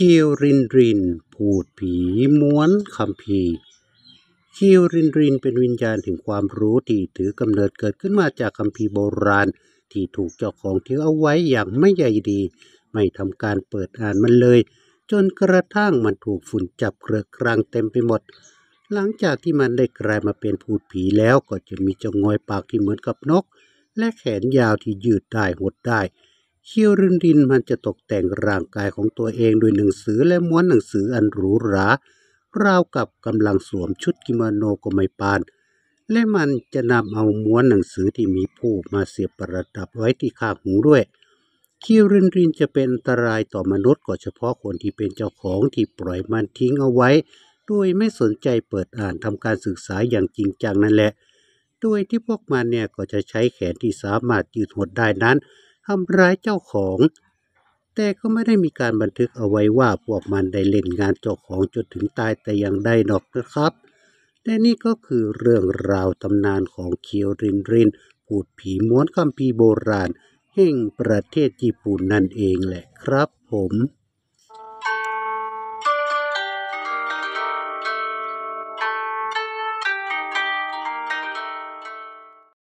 คิวรินริน พูดผีม้วนคำพีคิวรินรินเป็นวิญญาณถึงความรู้ที่ถือกำเนิดเกิดขึ้นมาจากคำพีโบราณ ที่ถูกเจ้าของถือเอาไว้อย่างไม่ใหญ่ดี ไม่ทำการเปิดอ่านมันเลย จนกระทั่งมันถูกฝุ่นจับเกลือกรังเต็มไปหมด หลังจากที่มันได้กลายมาเป็นพูดผีแล้วก็จะมีจงอยปากที่เหมือนกับนก และแขนยาวที่ยืดได้หดได้เคี้ยวรินรินมันจะตกแต่งร่างกายของตัวเองด้วยหนังสือและม้วนหนังสืออันหรูหราราวกับกำลังสวมชุดกิโมโนก็ไม่ปาน และมันจะนำเอาม้วนหนังสือที่มีผู้มาเสียบประดับไว้ที่ข้างหูด้วยคิรินรินจะเป็นอันตรายต่อมนุษย์ก็เฉพาะคนที่เป็นเจ้าของที่ปล่อยมันทิ้งเอาไว้โดยไม่สนใจเปิดอ่านทำการศึกษาอย่างจริงจังนั่นแหละโดยที่พวกมันเนี่ยก็จะใช้แขนที่สามารถยืดหดได้นั้นทำร้ายเจ้าของ แต่ก็ไม่ได้มีการบันทึกเอาไว้ว่าพวกมันได้เล่นงานเจ้าของจนถึงตายแต่อย่างใดหรอกนะครับและนี่ก็คือเรื่องราวตำนานของเคียวรินรินผูดผีม้วนคำพีโบราณ แห่งประเทศญี่ปุ่นนั่นเองแหละครับผม